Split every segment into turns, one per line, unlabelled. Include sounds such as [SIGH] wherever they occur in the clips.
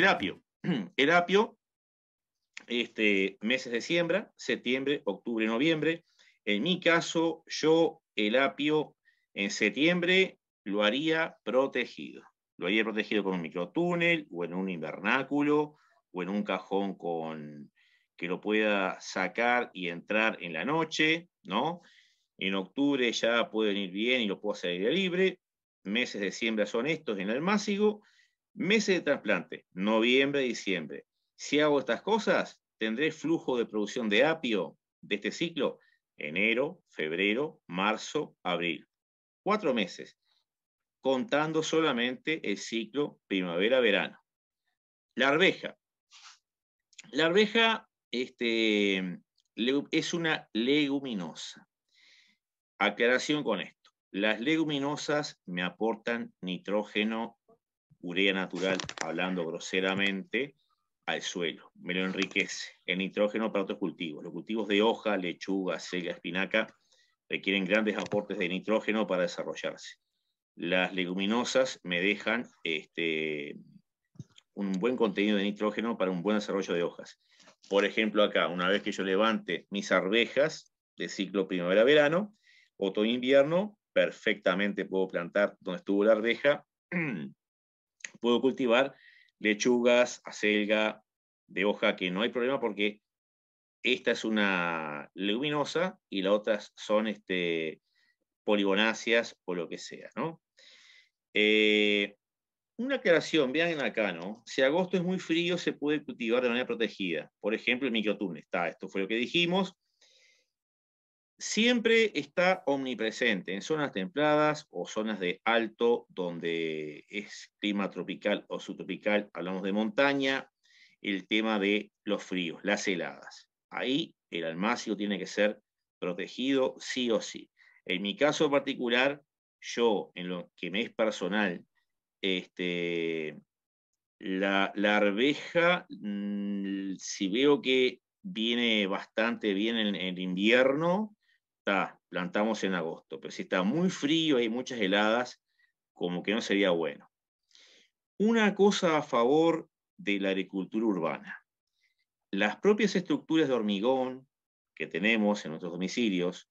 El apio, [CLEARS THROAT] este, meses de siembra, septiembre, octubre, noviembre. En mi caso, yo el apio en septiembre lo haría protegido. Lo haría protegido con un microtúnel o en un invernáculo o en un cajón con que lo pueda sacar y entrar en la noche, ¿no? En octubre ya puede venir bien y lo puedo hacer aire libre. Meses de siembra son estos en el másigo Meses de trasplante, noviembre, diciembre. Si hago estas cosas, tendré flujo de producción de apio de este ciclo, enero, febrero, marzo, abril. Cuatro meses, contando solamente el ciclo primavera-verano. La arveja. La arveja este, es una leguminosa. Aclaración con esto. Las leguminosas me aportan nitrógeno urea natural, hablando groseramente, al suelo, me lo enriquece. El nitrógeno para otros cultivos. Los cultivos de hoja, lechuga, sega, espinaca requieren grandes aportes de nitrógeno para desarrollarse. Las leguminosas me dejan este, un buen contenido de nitrógeno para un buen desarrollo de hojas. Por ejemplo, acá, una vez que yo levante mis arvejas de ciclo primavera-verano, otoño-invierno, perfectamente puedo plantar donde estuvo la arveja [CLEARS THROAT] puedo cultivar lechugas, acelga de hoja, que no hay problema porque esta es una leguminosa y las otras son este, poligonáceas o lo que sea, ¿no? Eh, una aclaración, vean acá, ¿no? Si agosto es muy frío, se puede cultivar de manera protegida. Por ejemplo, el microtúnel, está, esto fue lo que dijimos siempre está omnipresente en zonas templadas o zonas de alto, donde es clima tropical o subtropical, hablamos de montaña, el tema de los fríos, las heladas. Ahí el almacio tiene que ser protegido sí o sí. En mi caso particular, yo, en lo que me es personal, este, la, la arveja, mm, si veo que viene bastante bien en, en invierno, está, plantamos en agosto, pero si está muy frío, hay muchas heladas, como que no sería bueno. Una cosa a favor de la agricultura urbana. Las propias estructuras de hormigón que tenemos en nuestros domicilios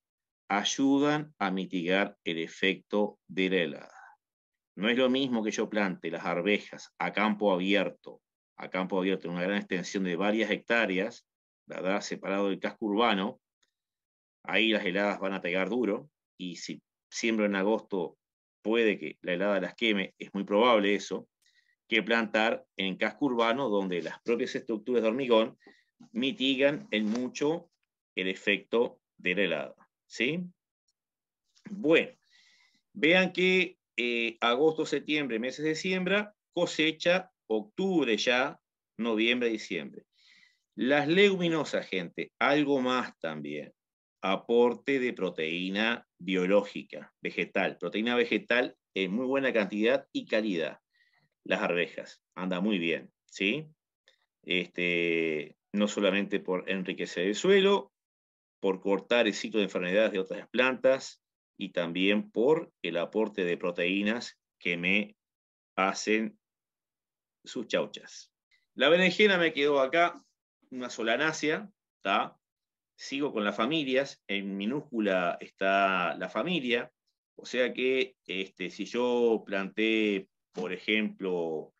ayudan a mitigar el efecto de la helada. No es lo mismo que yo plante las arvejas a campo abierto, a campo abierto en una gran extensión de varias hectáreas, ¿verdad? separado del casco urbano, Ahí las heladas van a pegar duro y si siembro en agosto puede que la helada las queme, es muy probable eso, que plantar en casco urbano donde las propias estructuras de hormigón mitigan en mucho el efecto de la helada. ¿sí? Bueno, vean que eh, agosto, septiembre, meses de siembra, cosecha, octubre ya, noviembre, diciembre. Las leguminosas, gente, algo más también aporte de proteína biológica, vegetal. Proteína vegetal en muy buena cantidad y calidad. Las arvejas, anda muy bien, ¿sí? Este, no solamente por enriquecer el suelo, por cortar el ciclo de enfermedades de otras plantas y también por el aporte de proteínas que me hacen sus chauchas. La berenjena me quedó acá, una solanácea, ¿está? sigo con las familias, en minúscula está la familia, o sea que este, si yo planté, por ejemplo,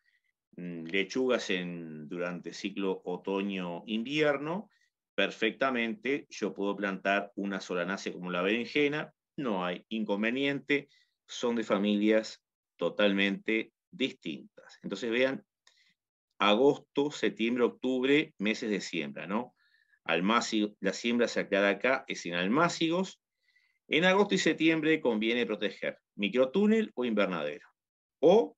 mm, lechugas en, durante ciclo otoño-invierno, perfectamente yo puedo plantar una nace como la berenjena, no hay inconveniente, son de familias totalmente distintas. Entonces vean, agosto, septiembre, octubre, meses de siembra, ¿no? la siembra se aclara acá es en almácigos. En agosto y septiembre conviene proteger microtúnel o invernadero. O,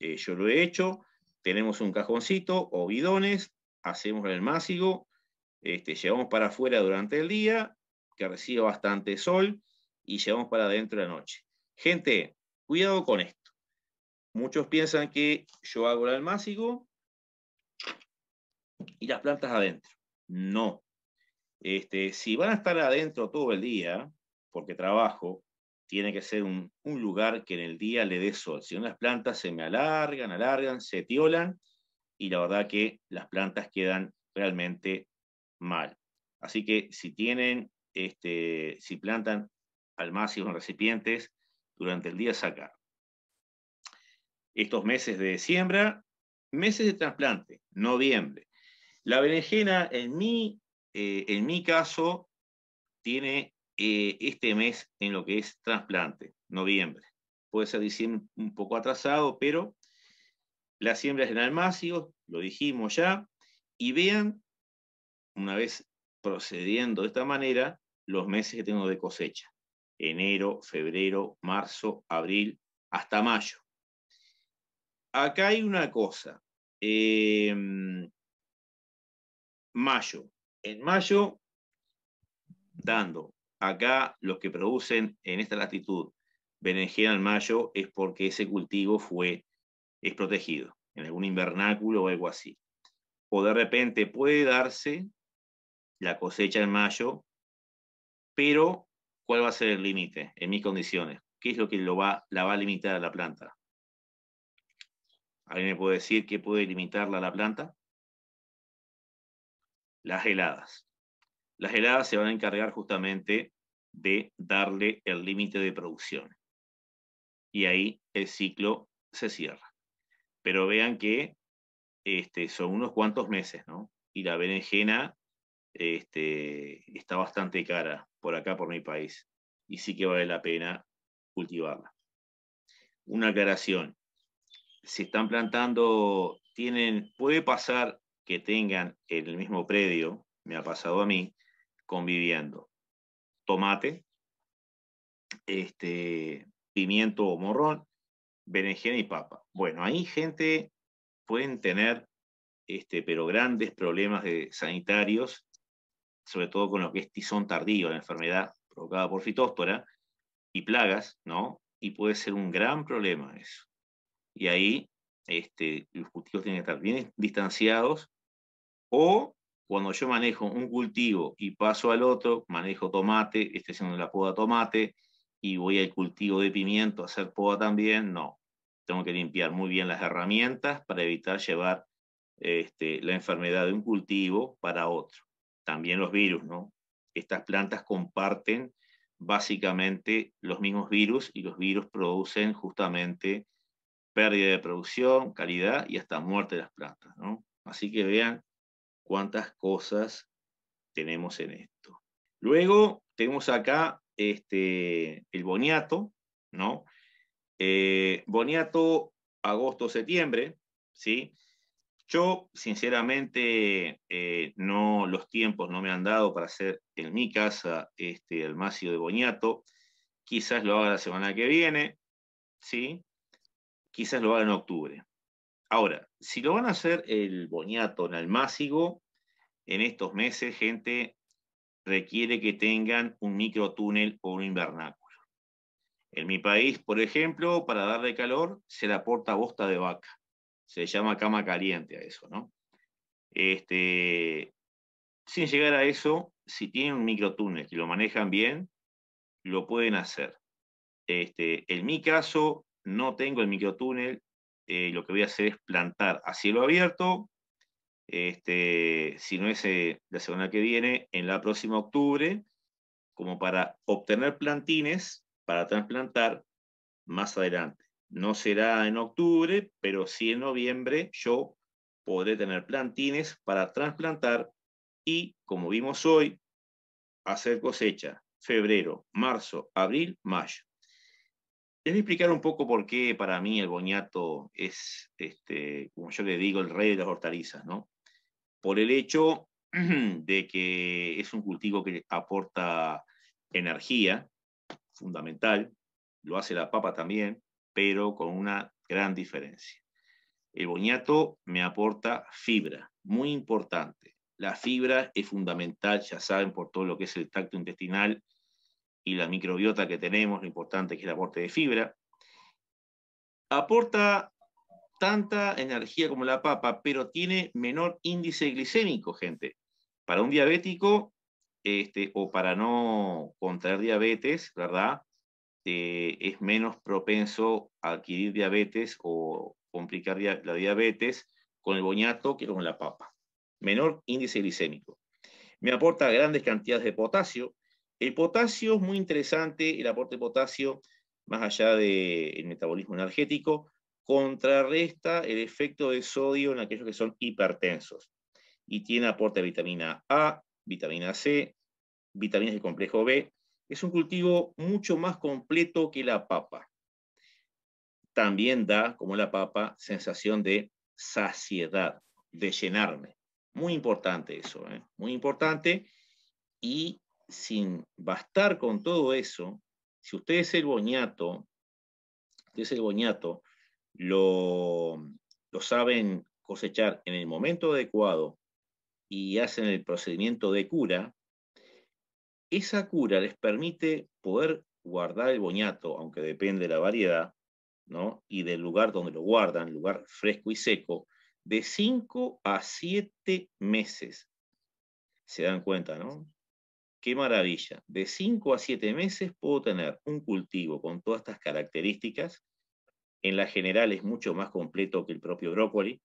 eh, yo lo he hecho, tenemos un cajoncito o bidones, hacemos el almácigo, este, llevamos para afuera durante el día, que reciba bastante sol, y llevamos para adentro la noche. Gente, cuidado con esto. Muchos piensan que yo hago el almácigo y las plantas adentro. No. Este, si van a estar adentro todo el día, porque trabajo, tiene que ser un, lugar que en el día le dé sol. Si no, las plantas se me alargan, alargan, se tiolan y la verdad que las plantas quedan realmente mal. Así que si tienen, este, si plantan al máximo recipientes, durante el día sacar. Estos meses de siembra, meses de trasplante, noviembre, la berenjena, en mi, eh, en mi caso, tiene eh, este mes en lo que es trasplante, noviembre. Puede ser diciembre un poco atrasado, pero la siembra es en almacio, lo dijimos ya, y vean, una vez procediendo de esta manera, los meses que tengo de cosecha. Enero, febrero, marzo, abril, hasta mayo. Acá hay una cosa. Em, mayo. En mayo, dando acá los que producen en esta latitud berenjena en mayo es porque ese cultivo fue, es protegido en algún invernáculo o algo así. O de repente puede darse la cosecha en mayo, pero ¿cuál va a ser el límite en mis condiciones? ¿Qué es lo que lo va, la va a limitar a la planta? ¿Alguien me puede decir qué puede limitarla a la planta? las heladas. Las heladas se van a encargar justamente de darle el límite de producción. Y ahí el ciclo se cierra. Pero vean que este, son unos cuantos meses, ¿no? Y la berenjena este, está bastante cara por acá, por mi país. Y sí que vale la pena cultivarla. Una aclaración. Si están plantando, tienen, puede pasar que tengan el mismo predio, me ha pasado a mí, conviviendo. Tomate, este, pimiento o morrón, berenjena y papa. Bueno, ahí gente pueden tener, este, pero grandes problemas de sanitarios, sobre todo con lo que es tizón tardío, la enfermedad provocada por fitóspora, y plagas, ¿no? Y puede ser un gran problema eso. Y ahí este, los cultivos tienen que estar bien distanciados o cuando yo manejo un cultivo y paso al otro, manejo tomate, estoy haciendo la poda tomate y voy al cultivo de pimiento a hacer poda también, no. Tengo que limpiar muy bien las herramientas para evitar llevar este, la enfermedad de un cultivo para otro. También los virus, ¿no? Estas plantas comparten básicamente los mismos virus y los virus producen justamente pérdida de producción, calidad y hasta muerte de las plantas, ¿no? Así que vean cuántas cosas tenemos en esto. Luego tenemos acá este, el boniato, ¿no? Eh, boniato agosto-septiembre, ¿sí? Yo, sinceramente, eh, no, los tiempos no me han dado para hacer en mi casa este, el macio de boniato. Quizás lo haga la semana que viene, ¿sí? Quizás lo haga en octubre. Ahora, si lo van a hacer el boniato en almácigo, en estos meses, gente, requiere que tengan un microtúnel o un invernáculo. En mi país, por ejemplo, para darle calor, se le aporta bosta de vaca. Se llama cama caliente a eso, ¿no? Este, sin llegar a eso, si tienen un microtúnel y lo manejan bien, lo pueden hacer. Este, en mi caso, no tengo el microtúnel, eh, lo que voy a hacer es plantar a cielo abierto, este, si no es eh, la semana que viene, en la próxima octubre, como para obtener plantines para trasplantar más adelante. No será en octubre, pero sí en noviembre yo podré tener plantines para trasplantar y, como vimos hoy, hacer cosecha febrero, marzo, abril, mayo. Les voy a explicar un poco por qué para mí el boñato es, este, como yo le digo, el rey de las hortalizas, ¿no? Por el hecho [CLEARS THROAT] de que es un cultivo que aporta energía, fundamental, lo hace la papa también, pero con una gran diferencia. El boñato me aporta fibra, muy importante. La fibra es fundamental, ya saben, por todo lo que es el tacto intestinal, y la microbiota que tenemos, lo importante que es el aporte de fibra. Aporta tanta energía como la papa, pero tiene menor índice glicémico, gente. Para un diabético este, o para no contraer diabetes, ¿verdad? Eh, es menos propenso a adquirir diabetes o complicar la diabetes con el boñato que con la papa. Menor índice glicémico. Me aporta grandes cantidades de potasio, el potasio es muy interesante, el aporte de potasio, más allá del metabolismo energético, contrarresta el efecto de sodio en aquellos que son hipertensos. Y tiene aporte de vitamina A, vitamina C, vitaminas del complejo B. Es un cultivo mucho más completo que la papa. También da, como la papa, sensación de saciedad, de llenarme. Muy importante eso, ¿eh? muy importante. Y sin bastar con todo eso, si ustedes el boñato, ustedes el boñato lo, saben cosechar en el momento adecuado y hacen el procedimiento de cura, esa cura les permite poder guardar el boñato, aunque depende de la variedad, ¿no? y del lugar donde lo guardan, lugar fresco y seco, de 5 a 7 meses. Se dan cuenta, ¿no? qué maravilla, de 5 a 7 meses puedo tener un cultivo con todas estas características. En la general es mucho más completo que el propio brócoli,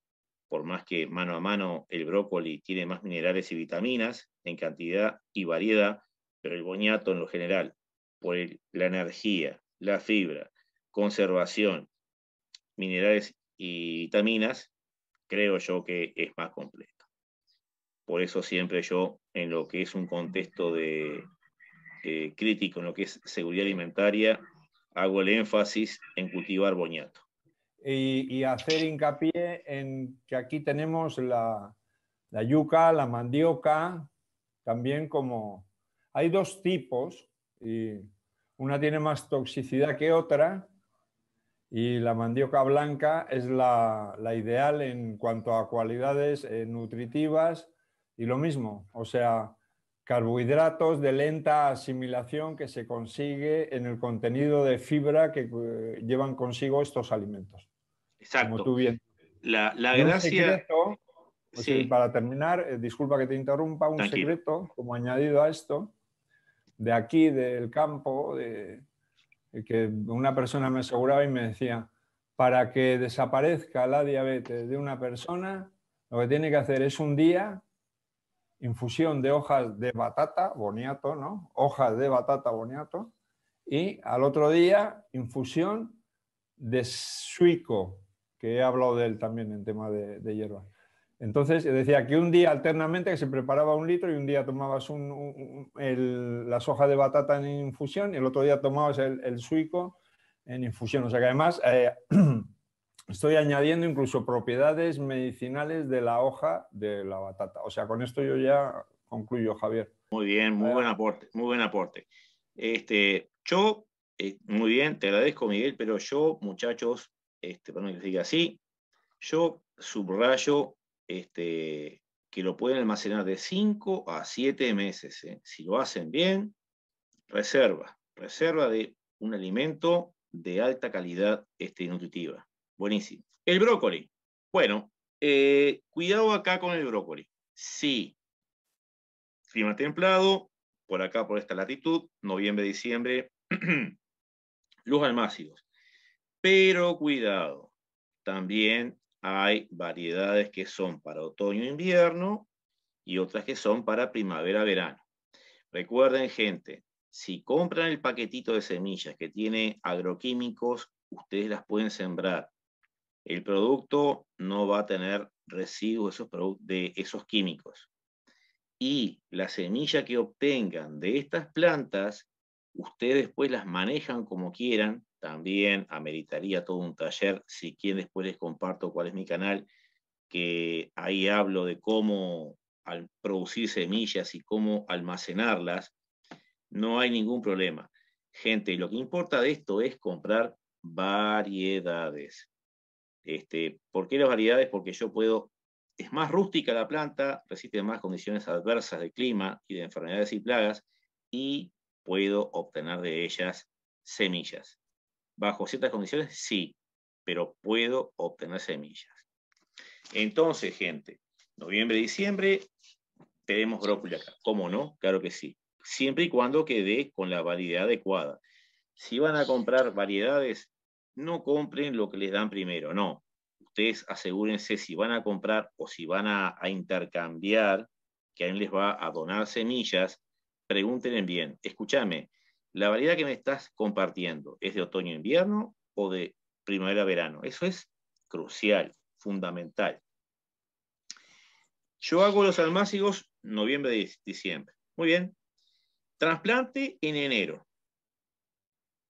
por más que mano a mano el brócoli tiene más minerales y vitaminas en cantidad y variedad, pero el boñato en lo general, por la energía, la fibra, conservación, minerales y vitaminas, creo yo que es más completo. Por eso siempre yo, en lo que es un contexto de, eh, crítico, en lo que es seguridad alimentaria, hago el énfasis en cultivar boñato.
Y, hacer hincapié en que aquí tenemos la, yuca, la mandioca, también como... Hay dos tipos, y una tiene más toxicidad que otra, y la mandioca blanca es la, ideal en cuanto a cualidades eh, nutritivas y lo mismo, o sea, carbohidratos de lenta asimilación que se consigue en el contenido de fibra que eh, llevan consigo estos alimentos. Exacto. Como tú bien.
La, la gracia.
Secreto, pues, sí. Eh, para terminar, eh, disculpa que te interrumpa, un secreto como añadido a esto, de aquí, del campo, que una persona me aseguraba y me decía, para que desaparezca la diabetes de una persona, lo que tiene que hacer es un día infusión de hojas de batata, boniato, ¿no? Hojas de batata, boniato. Y al otro día, infusión de suico, que he hablado de él también en tema de, hierba. Entonces, decía que un día alternamente que se preparaba un litro y un día tomabas las hojas de batata en infusión y el otro día tomabas el, el suico en infusión. O sea que además eh, [CLEARS THROAT] Estoy añadiendo incluso propiedades medicinales de la hoja de la batata. O sea, con esto yo ya concluyo, Javier. Muy bien,
muy eh, buen aporte, muy buen aporte. Este, yo, eh, muy bien, te agradezco, Miguel, pero yo, muchachos, este, perdón que les diga así, yo subrayo este, que lo pueden almacenar de 5 a 7 meses. ¿eh? Si lo hacen bien, reserva, reserva de un alimento de alta calidad este, nutritiva. Buenísimo. El brócoli. Bueno, eh, cuidado acá con el brócoli. Sí. Clima templado, por acá, por esta latitud, noviembre, diciembre, los [CLEARS THROAT] almácidos. Pero cuidado, también hay variedades que son para otoño e invierno y otras que son para primavera-verano. Recuerden, gente, si compran el paquetito de semillas que tiene agroquímicos, ustedes las pueden sembrar el producto no va a tener residuos de esos químicos. Y la semilla que obtengan de estas plantas, ustedes pues las manejan como quieran. También ameritaría todo un taller, si quieren después les comparto cuál es mi canal, que ahí hablo de cómo al producir semillas y cómo almacenarlas, no hay ningún problema. Gente, lo que importa de esto es comprar variedades este, ¿Por qué las variedades? Porque yo puedo, es más rústica la planta, resiste más condiciones adversas de clima y de enfermedades y plagas, y puedo obtener de ellas semillas. Bajo ciertas condiciones, sí, pero puedo obtener semillas. Entonces, gente, noviembre, diciembre, tenemos brócoli acá. ¿Cómo no? Claro que sí. Siempre y cuando quede con la variedad adecuada. Si van a comprar variedades, no compren lo que les dan primero, no. Ustedes asegúrense si van a comprar o si van a, intercambiar, que alguien les va a donar semillas, pregúntenle bien, escúchame, la variedad que me estás compartiendo, ¿es de otoño-invierno o de primavera-verano? Eso es crucial, fundamental. Yo hago los almácigos noviembre-diciembre. Muy bien. Trasplante en enero.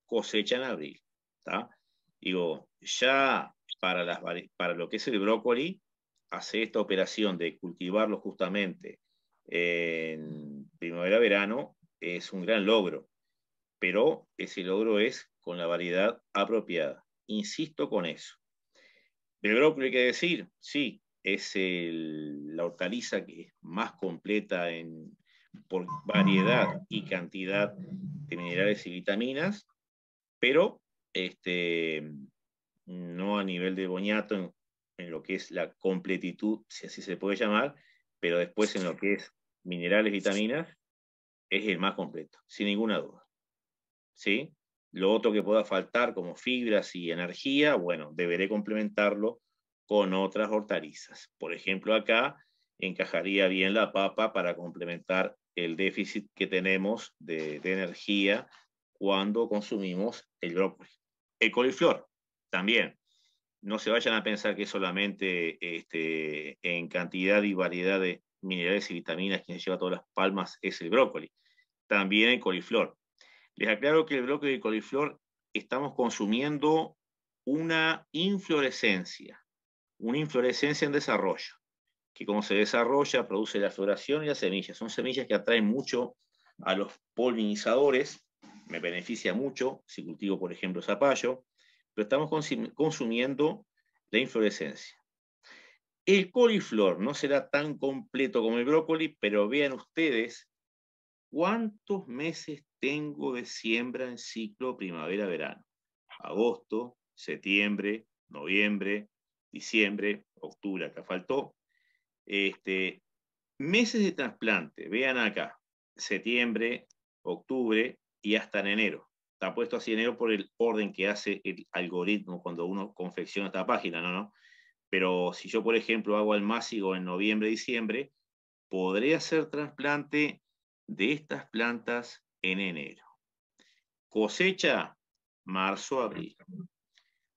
Cosecha en abril. Está. Digo, ya para, las, para lo que es el brócoli, hacer esta operación de cultivarlo justamente en primavera-verano es un gran logro, pero ese logro es con la variedad apropiada. Insisto con eso. El brócoli hay que decir, sí, es el, la hortaliza que es más completa en, por variedad y cantidad de minerales y vitaminas, pero este, no a nivel de Boñato en, lo que es la completitud, si así se puede llamar, pero después en lo que es minerales, vitaminas, es el más completo, sin ninguna duda. ¿Sí? Lo otro que pueda faltar, como fibras y energía, bueno, deberé complementarlo con otras hortalizas. Por ejemplo, acá encajaría bien la papa para complementar el déficit que tenemos de, energía cuando consumimos el brócoli. El coliflor, también. No se vayan a pensar que solamente este, en cantidad y variedad de minerales y vitaminas quien lleva todas las palmas es el brócoli. También el coliflor. Les aclaro que el brócoli y el coliflor estamos consumiendo una inflorescencia, una inflorescencia en desarrollo, que como se desarrolla produce la floración y las semillas. Son semillas que atraen mucho a los polinizadores me beneficia mucho si cultivo, por ejemplo, zapallo, pero estamos consumiendo la inflorescencia. El coliflor no será tan completo como el brócoli, pero vean ustedes cuántos meses tengo de siembra en ciclo primavera-verano. Agosto, septiembre, noviembre, diciembre, octubre, acá faltó. Este, meses de trasplante, vean acá, septiembre, octubre, y hasta en enero. Está puesto así en enero por el orden que hace el algoritmo cuando uno confecciona esta página, ¿no? no? Pero si yo, por ejemplo, hago almácigo en noviembre, diciembre, podré hacer trasplante de estas plantas en enero. Cosecha, marzo, abril.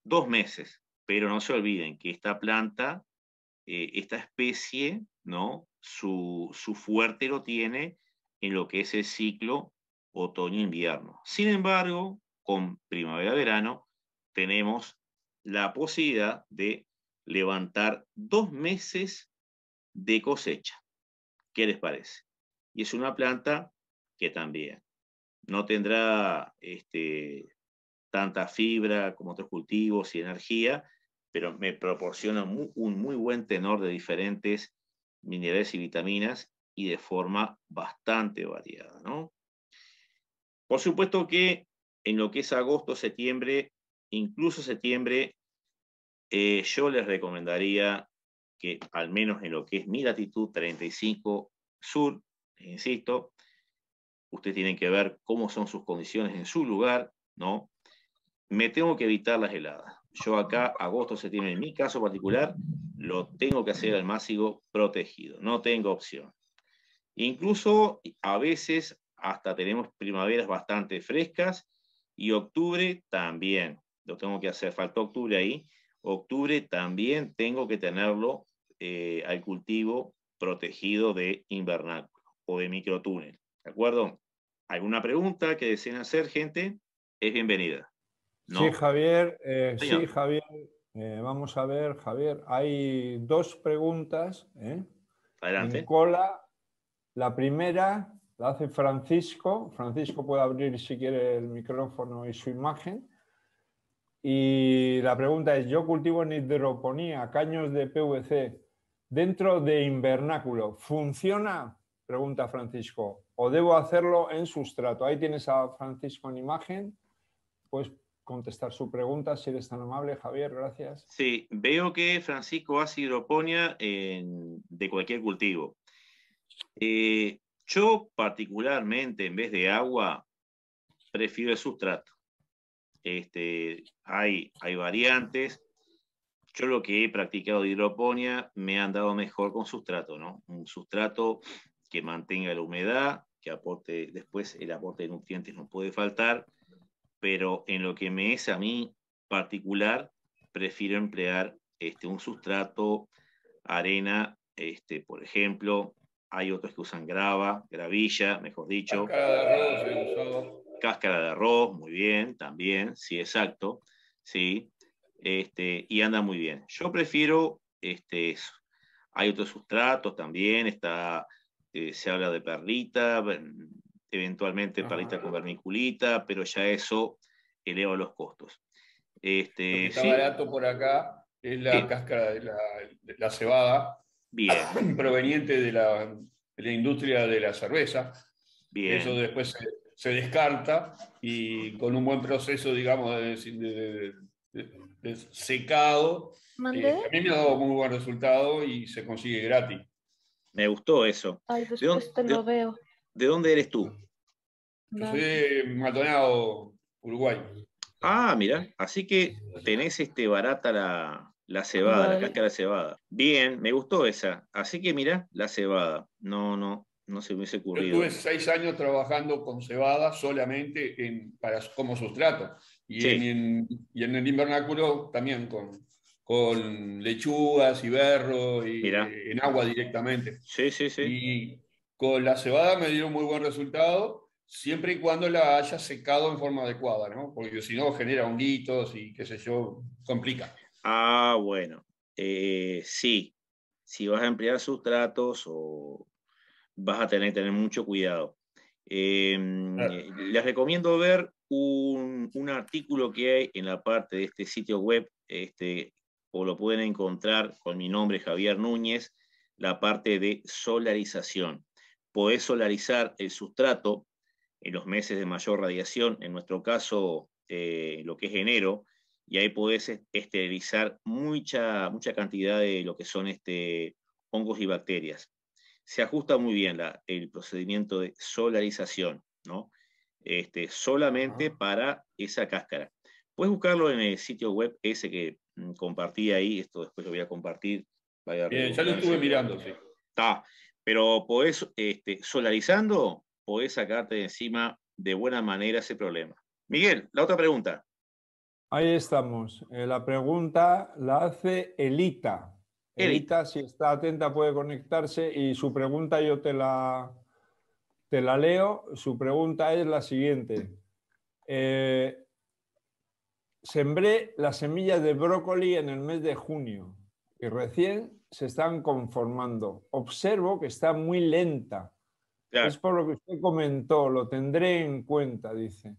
Dos meses, pero no se olviden que esta planta, eh, esta especie, ¿no? Su, su fuerte lo tiene en lo que es el ciclo otoño-invierno. E Sin embargo, con primavera-verano tenemos la posibilidad de levantar dos meses de cosecha. ¿Qué les parece? Y es una planta que también no tendrá este, tanta fibra como otros cultivos y energía, pero me proporciona un muy buen tenor de diferentes minerales y vitaminas y de forma bastante variada, ¿no? Por supuesto que en lo que es agosto, septiembre, incluso septiembre, eh, yo les recomendaría que al menos en lo que es mi latitud 35 sur, insisto, ustedes tienen que ver cómo son sus condiciones en su lugar, ¿no? Me tengo que evitar las heladas. Yo acá, agosto, septiembre, en mi caso particular, lo tengo que hacer al máximo protegido. No tengo opción. Incluso a veces hasta tenemos primaveras bastante frescas y octubre también. Lo tengo que hacer, faltó octubre ahí. Octubre también tengo que tenerlo eh, al cultivo protegido de invernáculo o de microtúnel. ¿De acuerdo? ¿Alguna pregunta que deseen hacer, gente? Es bienvenida. Sí,
Javier. Eh, sí, Javier. Eh, vamos a ver, Javier. Hay dos preguntas. Adelante. Nicola, la primera la hace Francisco. Francisco puede abrir si quiere el micrófono y su imagen. Y la pregunta es, yo cultivo en hidroponía caños de PVC dentro de invernáculo. ¿Funciona? Pregunta Francisco. ¿O debo hacerlo en sustrato? Ahí tienes a Francisco en imagen. Puedes contestar su pregunta si eres tan amable, Javier. Gracias.
Sí, veo que Francisco hace hidroponía de cualquier cultivo. Eh, yo particularmente, en vez de agua, prefiero el sustrato. Este, hay, hay variantes. Yo lo que he practicado de hidroponía me han dado mejor con sustrato, ¿no? Un sustrato que mantenga la humedad, que aporte, después el aporte de nutrientes no puede faltar, pero en lo que me es a mí particular, prefiero emplear este, un sustrato, arena, este, por ejemplo, hay otros que usan grava, gravilla, mejor dicho. Cáscara de arroz, muy bien, también, sí, exacto. Sí, este, y anda muy bien. Yo prefiero este, eso. Hay otros sustratos también, está, eh, se habla de perlita, eventualmente perlita con vermiculita, pero ya eso eleva los costos.
Este, barato por acá es la cáscara de la cebada, [LAUGHS] Proveniente de la, industria de la cerveza. Eso después se, descarta y con un buen proceso, digamos, de, secado. Eh, a mí me ha dado muy buen resultado y se consigue gratis. Me gustó eso.
Ay, ¿De, dónde, te lo veo.
¿De dónde eres tú? Yo soy
de Matonado, Uruguay. Ah, mira, así que tenés este barata la, la cebada, la cáscara de cebada. Bien, me gustó esa. Así que mira la cebada. No, no, no se me hubiese ocurrido. Yo estuve
seis años trabajando con cebada solamente en, para, como sustrato. Y, en, y, en, el invernáculo también con, con lechugas, berro y eh, en agua directamente. Sí, sí, sí. Y con la cebada me dieron muy buen resultado, siempre y cuando la haya secado en forma adecuada, ¿no? Porque si no genera honguitos y qué sé yo, complica.
Ah, bueno, eh, sí, si vas a emplear sustratos o vas a tener que tener mucho cuidado. Em, eh, les recomiendo ver un, artículo que hay en la parte de este sitio web, este, o lo pueden encontrar con mi nombre Javier Núñez, la parte de solarización. Podés solarizar el sustrato en los meses de mayor radiación, en nuestro caso, eh, lo que es enero, y ahí podés esterilizar mucha, mucha cantidad de lo que son este, hongos y bacterias. Se ajusta muy bien el procedimiento de solarización, ¿no? Este, solamente ah. para esa cáscara. Puedes buscarlo en el sitio web ese que mm, compartí ahí, esto después lo voy a compartir. ya lo estuve mirando, sí. Está, pero puedes este, solarizando, podés sacarte de encima de buena manera ese problema. Miguel, la otra pregunta.
Ahí estamos. Eh, la pregunta la hace Elita. Elita, si está atenta, puede conectarse y su pregunta yo te la, te la leo. Su pregunta es la siguiente. Eh, sembré las semillas de brócoli en el mes de junio y recién se están conformando. Observo que está muy lenta. Es por lo que usted comentó, lo tendré en cuenta, dice.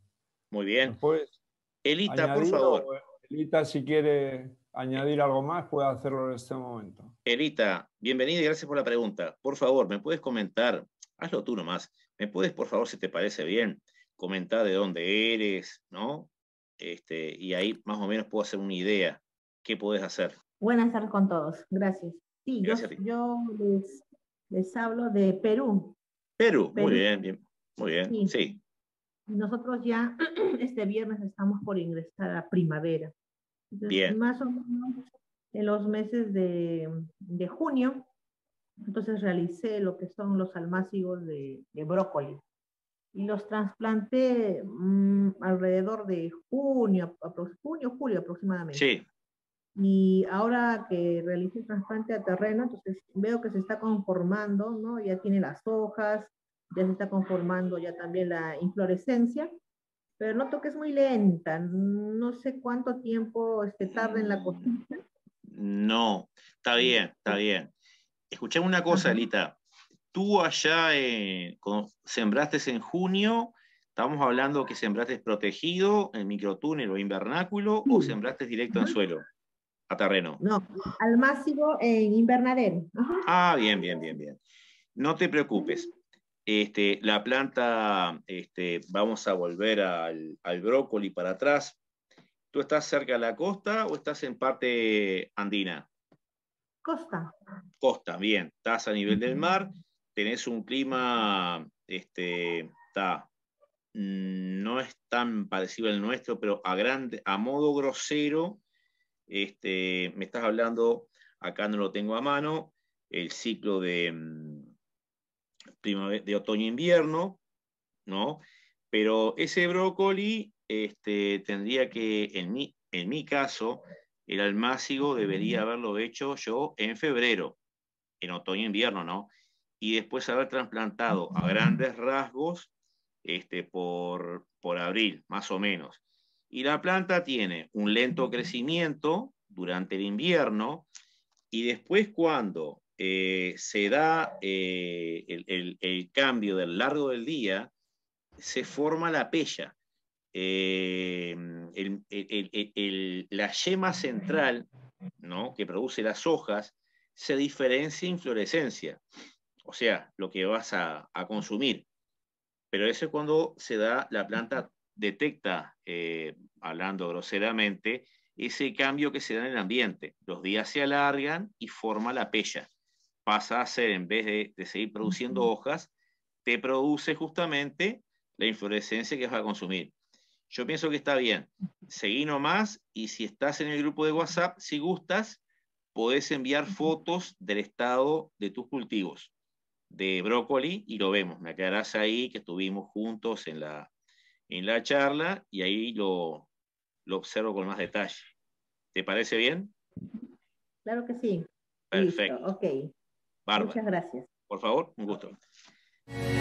Muy bien. Pues Elita, por favor. Eh,
Elita, si quiere añadir algo más, puede hacerlo en este momento.
Elita, bienvenida y gracias por la pregunta. Por favor, ¿me puedes comentar? Hazlo tú nomás. ¿Me puedes, por favor, si te parece bien, comentar de dónde eres, ¿no? Este, y ahí más o menos puedo hacer una idea. ¿Qué puedes hacer? Buenas tardes con todos. Gracias. Sí, yo, les, hablo de Perú. Perú, muy bien, muy bien. sí. Nosotros ya [CLEARS THROAT] este viernes estamos por ingresar a primavera. Bien. Más o menos en los meses de, de, junio, entonces realicé lo que son los almácigos de, de brócoli y los trasplanté mm, alrededor de junio, junio, julio aproximadamente. Sí. Y ahora que realicé el trasplante a terreno, entonces veo que se está conformando, ¿no? Ya tiene las hojas, ya se está conformando ya también la inflorescencia, pero noto que es muy lenta, no sé cuánto tiempo este, tarda en la mm, cocina No, está bien, está bien. Escuché una cosa, Lita Elita. Tú allá eh, sembraste en junio, estamos hablando que sembraste protegido en microtúnel o invernáculo o sembraste directo al en suelo, a terreno. No, al máximo en invernadero. Ah, bien, bien, bien, bien. No te preocupes. Este, la planta, este, vamos a volver al, al, brócoli para atrás. ¿Tú estás cerca de la costa o estás en parte andina? Costa. Costa, bien. Estás a nivel del mar, tenés un clima, este, está, no es tan parecido al nuestro, pero a, grande, a modo grosero, este, me estás hablando, acá no lo tengo a mano, el ciclo de mm, de otoño-invierno, ¿no? Pero ese brócoli este, tendría que, en mi, en mi caso, el almácigo debería haberlo hecho yo en febrero, en otoño-invierno, ¿no? Y después haber trasplantado a grandes rasgos este, por, por abril, más o menos. Y la planta tiene un lento crecimiento durante el invierno y después cuando eh, se da eh, el, cambio del largo del día, se forma la pella. Eh, la yema central ¿no? que produce las hojas se diferencia en o sea, lo que vas a, consumir. Pero eso es cuando se da, la planta detecta, hablando groseramente, ese cambio que se da en el ambiente. Los días se alargan y forma la pella pasa a ser, en vez de, seguir produciendo hojas, te produce justamente la inflorescencia que vas a consumir. Yo pienso que está bien. Seguí nomás y si estás en el grupo de WhatsApp, si gustas, podés enviar fotos del estado de tus cultivos de brócoli y lo vemos. Me quedarás ahí que estuvimos juntos en la, en la charla y ahí lo, lo observo con más detalle. ¿Te parece bien? Claro que sí. Perfecto. ok. Muchas gracias. Por favor, un gusto.